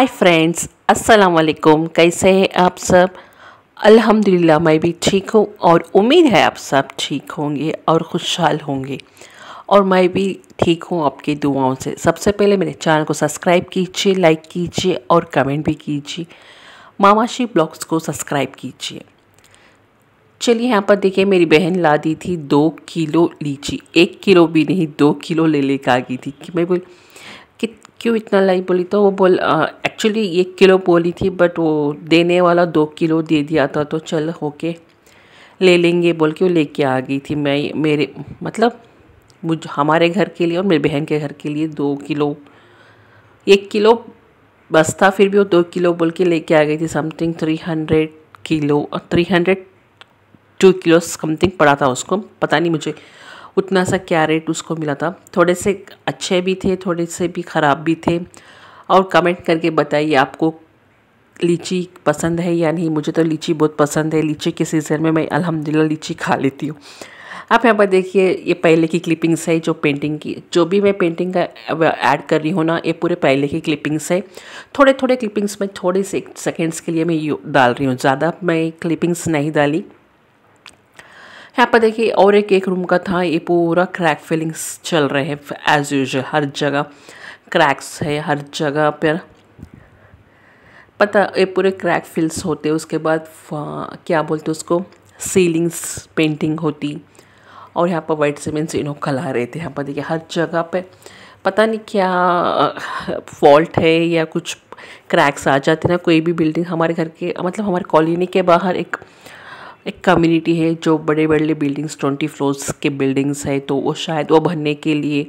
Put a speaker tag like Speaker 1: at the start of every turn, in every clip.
Speaker 1: hi friends अस्सलाम वालेकुम कैसे हैं आप सब अल्हम्दुलिल्लाह मैं भी ठीक हूँ और उम्मीद है आप सब ठीक होंगे और खुशहाल होंगे और मैं भी ठीक हूँ आपकी दुआओं से सबसे पहले मेरे चैनल को सब्सक्राइब कीजिए लाइक कीजिए और कमेंट भी कीजिए मामाशी ब्लॉग्स को सब्सक्राइब कीजिए चलिए यहाँ पर देखिए मेरी बहन ला दी थी दो किलो लीची एक किलो भी नहीं दो किलो ले लेकर आ गई थी कि मैं बोल कि क्यों इतना लाई बोली तो वो बोल एक्चुअली एक किलो बोली थी बट वो देने वाला दो किलो दे दिया था तो चल होके ले लेंगे बोल के वो लेके आ गई थी मैं मेरे मतलब मुझ हमारे घर के लिए और मेरी बहन के घर के लिए दो किलो एक किलो बस था फिर भी वो दो किलो बोल के लेके आ गई थी समथिंग थ्री हंड्रेड किलो और three hundred two kilo something पड़ा था उसको पता नहीं मुझे उतना सा क्या रेट उसको मिला था थोड़े से अच्छे भी थे थोड़े से भी ख़राब भी थे और कमेंट करके बताइए आपको लीची पसंद है या नहीं मुझे तो लीची बहुत पसंद है लीची के सीज़न में मैं अल्हम्दुलिल्लाह लीची खा लेती हूँ आप यहाँ पर देखिए ये पहले की क्लिपिंग्स है जो पेंटिंग की जो भी मैं पेंटिंग का ऐड कर रही हूँ ना ये पूरे पहले की क्लिपिंग्स है थोड़े थोड़े क्लिपिंग्स में थोड़े से सेकेंड्स के लिए मैं डाल रही हूँ ज़्यादा मैं क्लिपिंग्स नहीं डाली यहाँ पर देखिए और एक एक रूम का था ये पूरा क्रैक फिलिंग्स चल रहे हैं एज यूजल हर जगह क्रैक्स है हर जगह पर पता ये पूरे क्रैक फिल्स होते उसके बाद क्या बोलते उसको सीलिंग्स पेंटिंग होती और यहाँ पर वाइट सीमेंट इन्हों खला रहे थे यहाँ पर देखिए हर जगह पे पता नहीं क्या फॉल्ट है या कुछ क्रैक्स आ जाते ना कोई भी बिल्डिंग हमारे घर के मतलब हमारे कॉलोनी के बाहर एक एक कम्युनिटी है जो बड़े बड़े बिल्डिंग्स ट्वेंटी फ्लोर्स के बिल्डिंग्स है तो वो शायद वो भरने के लिए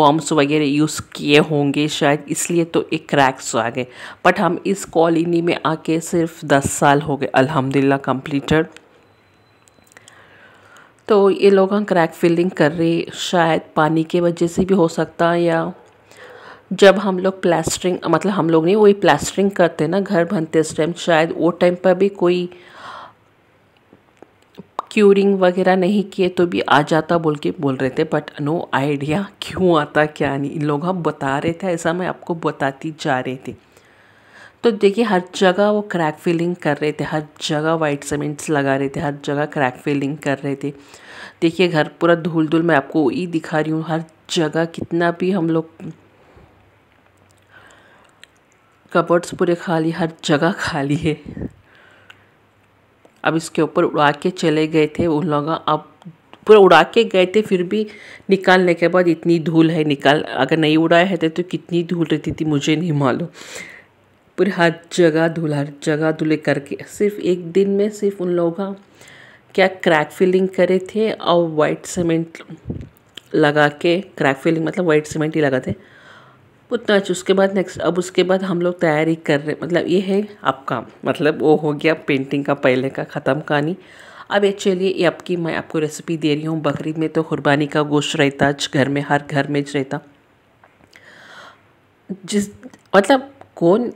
Speaker 1: बॉम्ब्स वगैरह यूज़ किए होंगे शायद इसलिए तो एक क्रैक्स आ गए बट हम इस कॉलोनी में आके सिर्फ दस साल हो गए अल्हम्दुलिल्लाह कंप्लीटेड तो ये लोग हम क्रैक फिलिंग कर रहे शायद पानी के वजह से भी हो सकता है या जब हम लोग प्लास्टरिंग मतलब हम लोग नहीं वही प्लास्टरिंग करते ना घर बनते इस टाइम शायद वो टाइम पर भी कोई क्यूरिंग वगैरह नहीं किए तो भी आ जाता बोल के बोल रहे थे बट नो आइडिया क्यों आता क्या नहीं इन लोग हम बता रहे थे ऐसा मैं आपको बताती जा रही थी तो देखिए हर जगह वो क्रैक फिलिंग कर रहे थे हर जगह वाइट सीमेंट्स लगा रहे थे हर जगह क्रैक फिलिंग कर रहे थे देखिए घर पूरा धूल धूल मैं आपको ही दिखा रही हूँ हर जगह कितना भी हम लोग कबर्ड्स पूरे खाली हर जगह खाली है अब इसके ऊपर उड़ा के चले गए थे उन लोग अब पूरा उड़ा के गए थे फिर भी निकालने के बाद इतनी धूल है निकाल अगर नहीं उड़ाए हैं तो कितनी धूल रहती थी मुझे नहीं मालूम पूरे हर जगह धूल हर जगह धुले करके सिर्फ एक दिन में सिर्फ उन लोग क्या क्रैक फिलिंग करे थे और वाइट सीमेंट लगा के क्रैक फिलिंग मतलब वाइट सीमेंट ही लगाते उतना अच्छा उसके बाद नेक्स्ट अब उसके बाद हम लोग तैयारी कर रहे मतलब ये है आपका मतलब वो हो गया पेंटिंग का पहले का ख़त्म कहानी अब एक्चुअली ये आपकी मैं आपको रेसिपी दे रही हूँ बकरीद में तो क़ुरबानी का गोश्त रहता घर में हर घर में रहता जिस मतलब कौन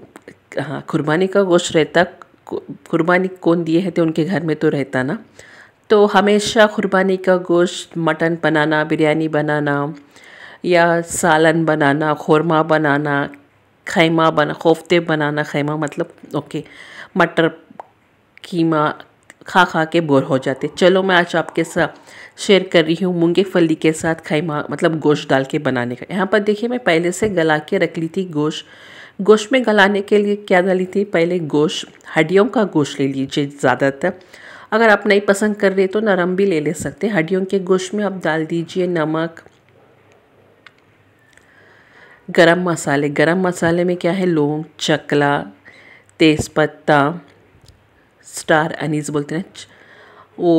Speaker 1: हाँ क़ुरबानी का गोश्त रहता कुरबानी कौन दिए हैं तो उनके घर में तो रहता ना तो हमेशा कुरबानी का गोश्त मटन बनाना बिरयानी बनाना या सालन बनाना खुरमा बनाना खैमा बना खोफते बनाना खैमा मतलब ओके मटर कीमा खा खा के बोर हो जाते चलो मैं आज आपके साथ शेयर कर रही हूँ मूँगे फली के साथ खैमा मतलब गोश्त डाल के बनाने का यहाँ पर देखिए मैं पहले से गला के रख ली थी गोश्त गोश्त में गलाने के लिए क्या डाली थी पहले गोश्त हड्डियों का गोश्त ले लीजिए ज़्यादातर अगर आप नहीं पसंद कर रहे तो नरम भी ले ले सकते हड्डियों के गोश्त में आप डाल दीजिए नमक गरम मसाले गरम मसाले में क्या है लौंग चकला तेज़पत्ता स्टार अनीस बोलते हैं वो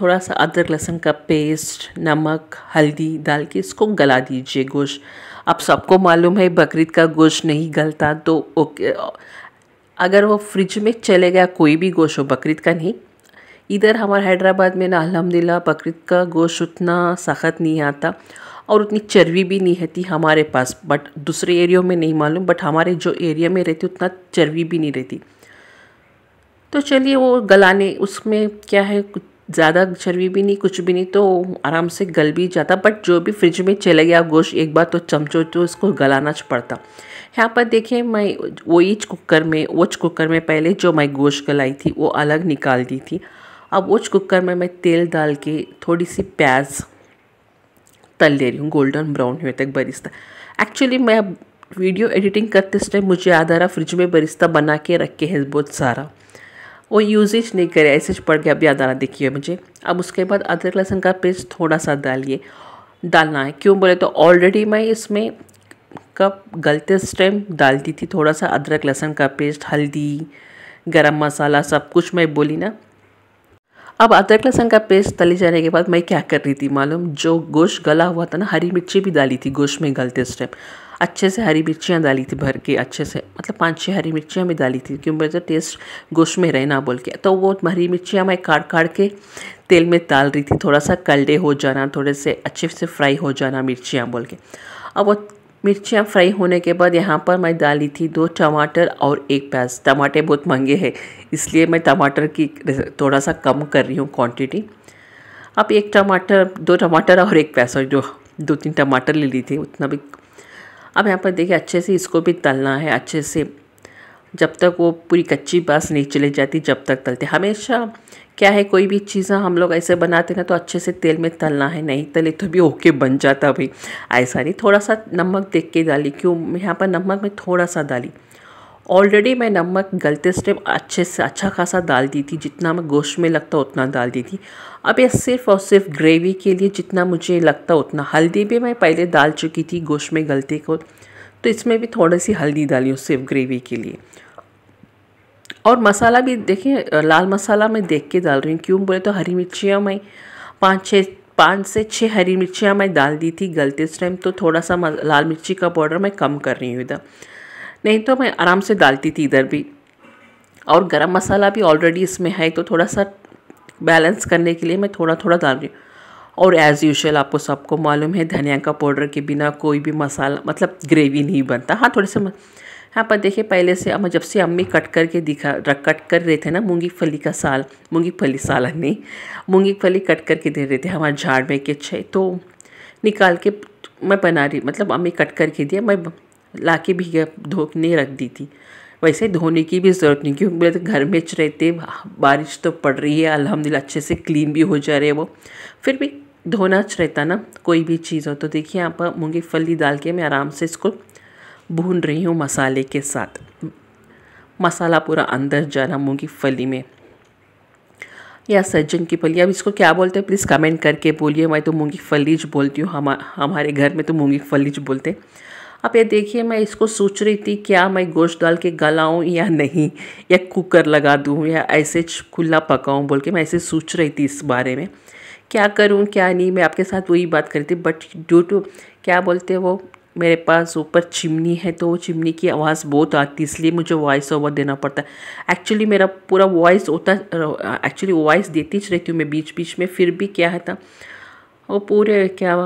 Speaker 1: थोड़ा सा अदरक लहसुन का पेस्ट नमक हल्दी डाल के इसको गला दीजिए गोश्त अब सबको मालूम है बकरीद का गोश्त नहीं गलता तो ओके अगर वो फ्रिज में चले गया कोई भी गोश्त हो बकरीद का नहीं इधर हमारे हैदराबाद में ना अलहमदिल्ला बकरीद का गोश्त उतना सख्त नहीं आता और उतनी चर्बी भी नहीं रहती हमारे पास बट दूसरे एरियो में नहीं मालूम बट हमारे जो एरिया में रहती उतना चर्बी भी नहीं रहती तो चलिए वो गलाने उसमें क्या है कुछ ज़्यादा चर्बी भी नहीं कुछ भी नहीं तो आराम से गल भी जाता बट जो भी फ्रिज में चला गया गोश्त एक बार तो चमचो तो उसको गलाना पड़ता यहाँ पर देखिए मैं वो ईच कुकर में वोच कुकर में पहले जो मैं गोश्त गलाई थी वो अलग निकाल दी थी अब उस कुकर में मैं तेल डाल के थोड़ी सी प्याज तल ले रही हूँ गोल्डन ब्राउन होने तक बरिस्ता एक्चुअली मैं अब वीडियो एडिटिंग करते टाइम मुझे याद आ रहा फ्रिज में बरिस्ता बना के रखे हैं बहुत सारा वो यूजेज नहीं करे ऐसे पड़ गया अब याद आ रहा देखिए मुझे अब उसके बाद अदरक लहसुन का पेस्ट थोड़ा सा डालिए डालना है क्यों बोले तो ऑलरेडी मैं इसमें कप गलते टाइम डालती थी थोड़ा सा अदरक लहसुन का पेस्ट हल्दी गरम मसाला सब कुछ मैं बोली ना अब अदरक लहसन का पेस्ट तले जाने के बाद मैं क्या कर रही थी मालूम जो गोश्त गला हुआ था ना हरी मिर्ची भी डाली थी गोश्त में गलते टाइम अच्छे से हरी मिर्चियाँ डाली थी भर के अच्छे से मतलब पाँच छः हरी मिर्चियाँ भी डाली थी क्योंकि मेरे टेस्ट तो गोश्त में रहे ना बोल के तो वो हरी मिर्चियाँ मैं काट काट के तेल में डाल रही थी थोड़ा सा कलडे हो जाना थोड़े से अच्छे से फ्राई हो जाना मिर्चियाँ बोल के अब वो मिर्चियाँ फ्राई होने के बाद यहाँ पर मैं डाली थी दो टमाटर और एक प्याज टमाटे बहुत महंगे हैं इसलिए मैं टमाटर की थोड़ा सा कम कर रही हूँ क्वांटिटी अब एक टमाटर दो टमाटर और एक प्याज और जो दो तीन टमाटर ले ली थी उतना भी अब यहाँ पर देखिए अच्छे से इसको भी तलना है अच्छे से जब तक वो पूरी कच्ची बास नहीं चली जाती जब तक तलते हमेशा क्या है कोई भी चीज़ हम लोग ऐसे बनाते ना तो अच्छे से तेल में तलना है नहीं तले तो भी ओके बन जाता भाई ऐसा नहीं थोड़ा सा नमक देख के डाली क्यों यहाँ पर नमक में थोड़ा सा डाली ऑलरेडी मैं नमक गलते स्टेप अच्छे से अच्छा खासा डाल दी थी जितना मैं गोश्त में लगता उतना डाल दी थी अब यह सिर्फ और सिर्फ ग्रेवी के लिए जितना मुझे लगता उतना हल्दी भी मैं पहले डाल चुकी थी गोश्त में गलते को तो इसमें भी थोड़ी सी हल्दी डाली हूँ सिर्फ ग्रेवी के लिए और मसाला भी देखिए लाल मसाला मैं देख के डाल रही हूँ क्यों बोले तो हरी मिर्चियाँ मैं पाँच छः पाँच से छः हरी मिर्चियाँ मैं डाल दी थी गलती इस टाइम तो थोड़ा सा लाल मिर्ची का पाउडर मैं कम कर रही हूँ इधर नहीं तो मैं आराम से डालती थी इधर भी और गरम मसाला भी ऑलरेडी इसमें है तो थोड़ा सा बैलेंस करने के लिए मैं थोड़ा थोड़ा डाल रही हूँ और एज़ यूजल आपको सबको मालूम है धनिया का पाउडर के बिना कोई भी मसाला मतलब ग्रेवी नहीं बनता हाँ थोड़े से यहाँ पर देखिए पहले से अब जब से अम्मी कट करके दिखा रख कट कर रहे थे ना मूँगी फली का साल मूँगी फली साल हाँ नहीं मूँगी फली कट करके दे रहे थे हमारे झाड़ में के छः अच्छा तो निकाल के मैं बना रही मतलब अम्मी कट करके दिया मैं ला के भी धोने रख दी थी वैसे धोने की भी ज़रूरत नहीं क्योंकि मेरे तो घर में रहते बारिश तो पड़ रही है अलहमदिल्ला अच्छे से क्लीन भी हो जा रहे हैं वो फिर भी धोना च अच्छा रहता ना कोई भी चीज़ हो तो देखिए यहाँ पर मूँगी फली डाल के मैं आराम से इसको भून रही हूँ मसाले के साथ मसाला पूरा अंदर जा रहा मूँगी में या सज्जन की फली अब इसको क्या बोलते हैं प्लीज़ कमेंट करके बोलिए मैं तो मूँगी फलीज बोलती हूँ हम हमारे घर में तो मूँगी फलीज बोलते अब ये देखिए मैं इसको सोच रही थी क्या मैं गोश्त डाल के गलाऊँ या नहीं या कुकर लगा दूँ या ऐसे खुला पकाऊँ बोल के मैं ऐसे सोच रही थी इस बारे में क्या करूँ क्या नहीं मैं आपके साथ वही बात करी थी बट ड्यू टू क्या बोलते हैं वो मेरे पास ऊपर चिमनी है तो चिमनी की आवाज़ बहुत आती इसलिए मुझे वॉइस ओवर देना पड़ता है एक्चुअली मेरा पूरा वॉइस होता एक्चुअली वॉइस देती रहती हूँ मैं बीच बीच में फिर भी क्या है था वो पूरे क्या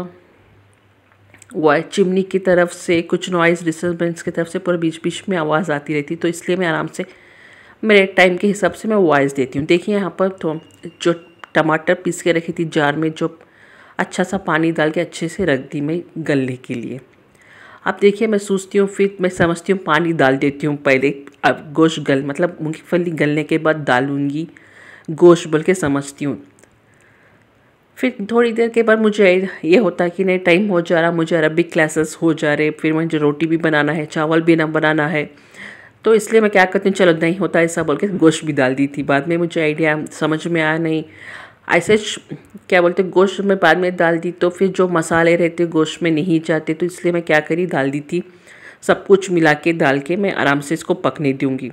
Speaker 1: वॉय चिमनी की तरफ से कुछ नॉइस डिस्टर्बेंस की तरफ से पूरा बीच बीच में आवाज़ आती रहती तो इसलिए मैं आराम से मेरे टाइम के हिसाब से मैं वॉइस देती हूँ देखिए यहाँ पर तो जो टमाटर पीस के रखी थी जार में जो अच्छा सा पानी डाल के अच्छे से रख दी मैं गलने के लिए अब देखिए मैं सोचती हूँ फिर मैं समझती हूँ पानी डाल देती हूँ पहले अब गोश्त गल मतलब मूँगफली गलने के बाद डालूँगी गोश्त बोल के समझती हूँ फिर थोड़ी देर के बाद मुझे ये होता है कि नहीं टाइम हो जा रहा मुझे अरबिक क्लासेस हो जा रहे फिर मुझे रोटी भी बनाना है चावल भी ना बनाना है तो इसलिए मैं क्या करती हूँ चलो नहीं होता ऐसा बोल के गोश्त भी डाल दी थी बाद में मुझे आइडिया समझ में आया नहीं ऐसे क्या बोलते गोश्त में बाद में डाल दी तो फिर जो मसाले रहते गोश्त में नहीं जाते तो इसलिए मैं क्या करी डाल दी थी सब कुछ मिला के डाल के मैं आराम से इसको पकने दूँगी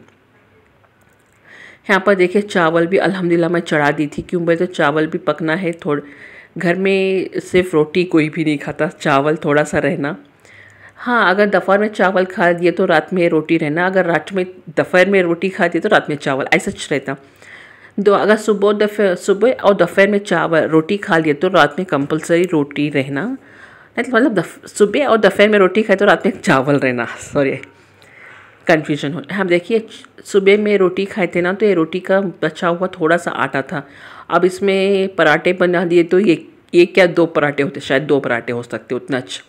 Speaker 1: यहाँ पर देखिए चावल भी अल्हम्दुलिल्लाह मैं चढ़ा दी थी क्यों बोले तो चावल भी पकना है थोड़ा घर में सिर्फ रोटी कोई भी नहीं खाता चावल थोड़ा सा रहना हाँ अगर दफ़र में चावल खा दिए तो रात में रोटी रहना अगर रात में दफ़र में रोटी खा दिए तो रात में चावल ऐसा रहता दो अगर सुबह दोपहर सुबह और दोपहर में चावल रोटी खा लिए तो रात में कंपलसरी रोटी रहना मतलब सुबह और दोपहर में रोटी खाए तो रात में चावल रहना सॉरी कन्फ्यूजन हो हम हाँ, देखिए सुबह में रोटी खाए थे ना तो ये रोटी का बचा हुआ थोड़ा सा आटा था अब इसमें पराठे बना दिए तो ये ये क्या दो पराठे होते शायद दो पराठे हो सकते उतना अच्छा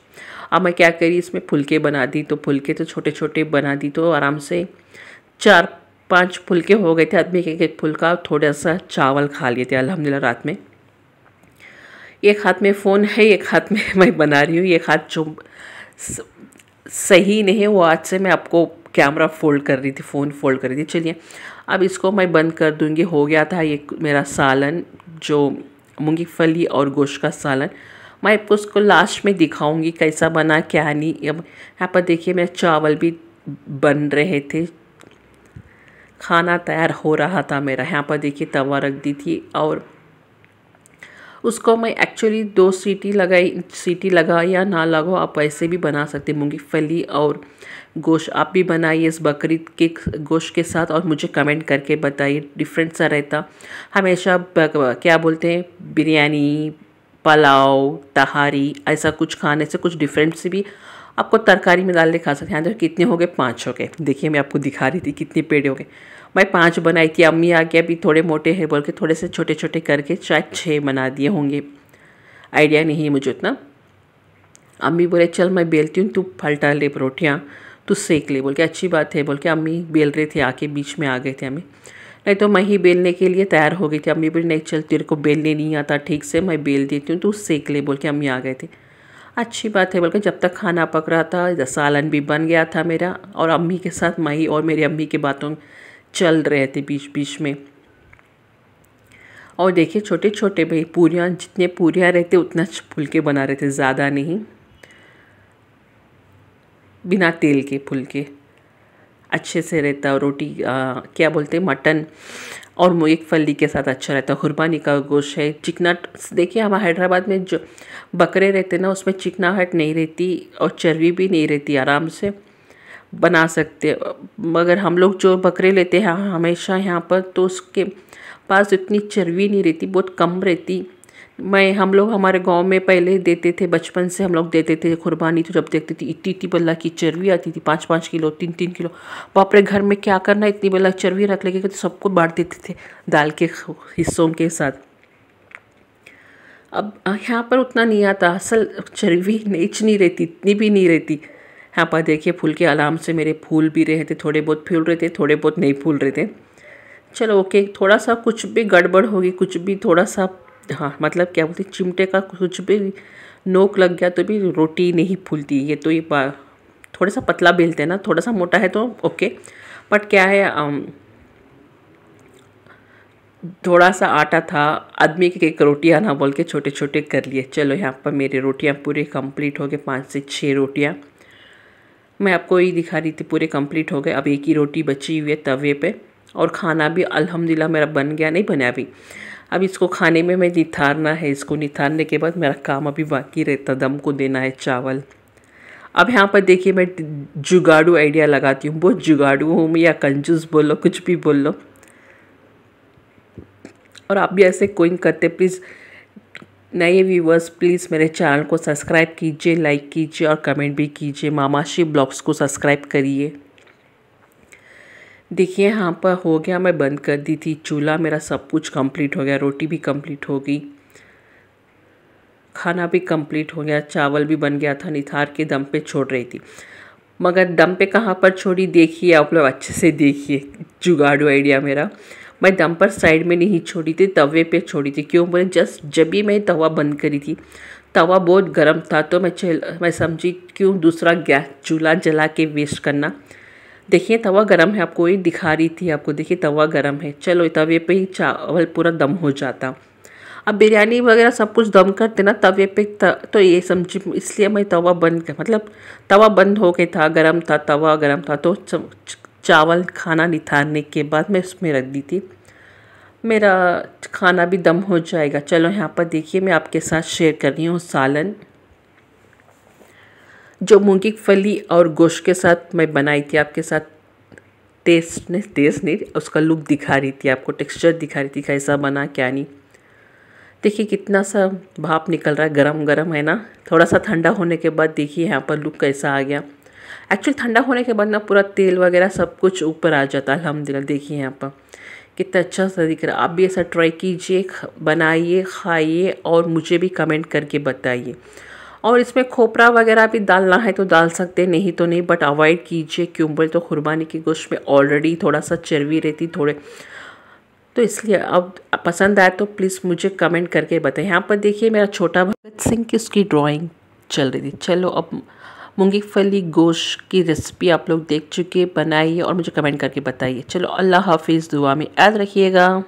Speaker 1: अब मैं क्या करी इसमें फुलके बना दी तो फुलके तो छोटे छोटे बना दी तो आराम से चार पांच फुलके हो गए थे आदमी एक एक फुलका थोड़ा सा चावल खा लिए थे अलहमदिल्ला रात में एक हाथ में फ़ोन है एक हाथ में मैं बना रही हूँ एक हाथ जो सही नहीं है वो आज से मैं आपको कैमरा फोल्ड कर रही थी फ़ोन फोल्ड कर रही थी चलिए अब इसको मैं बंद कर दूँगी हो गया था ये मेरा सालन जो मूँगी फली और गोश्त का सालन मैं आपको उसको लास्ट में दिखाऊंगी कैसा बना क्या नहीं अब यहाँ पर देखिए मेरे चावल भी बन रहे थे खाना तैयार हो रहा था मेरा यहाँ पर देखिए तवा रख दी थी और उसको मैं एक्चुअली दो सीटी लगाई सीटी लगा या ना लगाओ आप ऐसे भी बना सकते फली और गोश्त आप भी बनाइए इस बकरी के गोश्त के साथ और मुझे कमेंट करके बताइए डिफरेंट सा रहता हमेशा क्या बोलते हैं बिरयानी पुलाव तहारी ऐसा कुछ खाने से कुछ डिफरेंट से भी आपको तरकारी में डाल के खा सकते हैं देखो कितने हो गए पाँच हो गए देखिए मैं आपको दिखा रही थी कितने पेड़ हो गए मैं पाँच बनाई थी अम्मी आ गया अभी थोड़े मोटे हैं बोल के थोड़े से छोटे छोटे करके शायद छः बना दिए होंगे आइडिया नहीं है मुझे उतना अम्मी बोले चल मैं बेलती हूँ तू फलटा ले रोटियाँ तू सेक ले बोल के अच्छी बात है बोल के अम्मी बेल रहे थे आके बीच में आ गए थे अम्मी नहीं तो मैं ही बेलने के लिए तैयार हो गई थी अम्मी बोली नहीं चल तेरे को बेलने नहीं आता ठीक से मैं बेल देती हूँ तू सेक ले बोल के अम्मी आ गए थे अच्छी बात है बल्कि जब तक खाना पक रहा था सालन भी बन गया था मेरा और अम्मी के साथ मई और मेरी अम्मी की बातों चल रहे थे बीच बीच में और देखिए छोटे छोटे भाई पूरियाँ जितने पूरियाँ रहते उतना फुलके बना रहे थे ज़्यादा नहीं बिना तेल के फुलके अच्छे से रहता रोटी आ, क्या बोलते मटन और एक फली के साथ अच्छा रहता है कुर्बानी का गोश्त है चिकना देखिए हमारे हैदराबाद में जो बकरे रहते ना उसमें चिकनाहट नहीं रहती और चर्बी भी नहीं रहती आराम से बना सकते मगर हम लोग जो बकरे लेते हैं हाँ, हमेशा यहाँ पर तो उसके पास इतनी चर्बी नहीं रहती बहुत कम रहती मैं हम लोग हमारे गांव में पहले देते थे बचपन से हम लोग देते थे कुर्बानी तो जब देखते थे इतनी इतनी बल्ला की चर्बी आती थी पाँच पाँच किलो तीन तीन किलो वो अपने घर में क्या करना इतनी बल्ला चर्बी रख लेके तो सबको बांट देते थे दाल के हिस्सों के साथ अब यहाँ पर उतना नहीं आता असल चर्बी नीच नहीं रहती इतनी भी नहीं रहती यहाँ पर देखिए फूल के आराम से मेरे फूल भी रहे थे थोड़े बहुत फूल रहे थे थोड़े बहुत नहीं फूल रहे थे चलो ओके थोड़ा सा कुछ भी गड़बड़ होगी कुछ भी थोड़ा सा हाँ मतलब क्या बोलते चिमटे का कुछ भी नोक लग गया तो भी रोटी नहीं फूलती ये तो ये थोड़ा सा पतला बेलते हैं ना थोड़ा सा मोटा है तो ओके बट क्या है आम, थोड़ा सा आटा था आदमी की एक रोटी आना बोल के छोटे छोटे कर लिए चलो यहाँ पर मेरी रोटियाँ पूरे कंप्लीट हो गए पाँच से छः रोटियाँ मैं आपको ये दिखा रही थी पूरे कंप्लीट हो गए अब एक ही रोटी बची हुई है तवे पे और खाना भी अल्हम्दुलिल्लाह मेरा बन गया नहीं बना अभी अब इसको खाने में मैं निथारना है इसको निथारने के बाद मेरा काम अभी बाकी रहता दम को देना है चावल अब यहाँ पर देखिए मैं जुगाड़ू आइडिया लगाती हूँ बहुत जुगाड़ू हूँ मैं या कंजूस बोलो कुछ भी बोल लो और आप भी ऐसे कोइंग करते प्लीज़ नए व्यूवर्स प्लीज़ मेरे चैनल को सब्सक्राइब कीजिए लाइक कीजिए और कमेंट भी कीजिए मामाशी ब्लॉग्स को सब्सक्राइब करिए देखिए यहाँ पर हो गया मैं बंद कर दी थी चूल्हा मेरा सब कुछ कंप्लीट हो गया रोटी भी कंप्लीट हो गई खाना भी कंप्लीट हो गया चावल भी बन गया था निथार के दम पे छोड़ रही थी मगर दम पे कहाँ पर छोड़ी देखिए आप लोग अच्छे से देखिए जुगाड़ू आइडिया मेरा मैं दम पर साइड में नहीं छोड़ी थी तवे पे छोड़ी थी क्यों बोले जस्ट जब भी मैं तवा बंद करी थी तवा बहुत गर्म था तो मैं मैं समझी क्यों दूसरा गैस चूल्हा जला के वेस्ट करना देखिए तवा गरम है आपको ये दिखा रही थी आपको देखिए तवा गरम है चलो तवे पे ही चावल पूरा दम हो जाता अब बिरयानी वगैरह सब कुछ दम करते ना तवे पे त, तो ये समझी इसलिए मैं तवा बंद कर मतलब तवा बंद हो गया था गर्म था तवा गर्म था तो चावल खाना निथारने के बाद मैं उसमें रख दी थी मेरा खाना भी दम हो जाएगा चलो यहाँ पर देखिए मैं आपके साथ शेयर कर रही हूँ सालन जो की फली और गोश्त के साथ मैं बनाई थी आपके साथ टेस्ट ने टेस्ट नहीं उसका लुक दिखा रही थी आपको टेक्सचर दिखा रही थी कैसा बना क्या नहीं देखिए कितना सा भाप निकल रहा है गरम गरम है ना थोड़ा सा ठंडा होने के बाद देखिए यहाँ पर लुक कैसा आ गया एक्चुअली ठंडा होने के बाद ना पूरा तेल वगैरह सब कुछ ऊपर आ जाता है अलहमदिल्ला देखिए यहाँ पर कितना अच्छा सा दिख रहा आप भी ऐसा ट्राई कीजिए बनाइए खाइए और मुझे भी कमेंट करके बताइए और इसमें खोपरा वगैरह भी डालना है तो डाल सकते नहीं तो नहीं बट अवॉइड कीजिए क्योंबल तो कुर्बानी के गोश्त में ऑलरेडी थोड़ा सा चर्बी रहती थोड़े तो इसलिए अब पसंद आए तो प्लीज़ मुझे कमेंट करके बताएं यहाँ पर देखिए मेरा छोटा भगत सिंह की उसकी ड्राइंग चल रही थी चलो अब मूँगी फली गोश्त की रेसिपी आप लोग देख चुके बनाइए और मुझे कमेंट करके बताइए चलो अल्लाह हाफिज़ दुआ में याद रखिएगा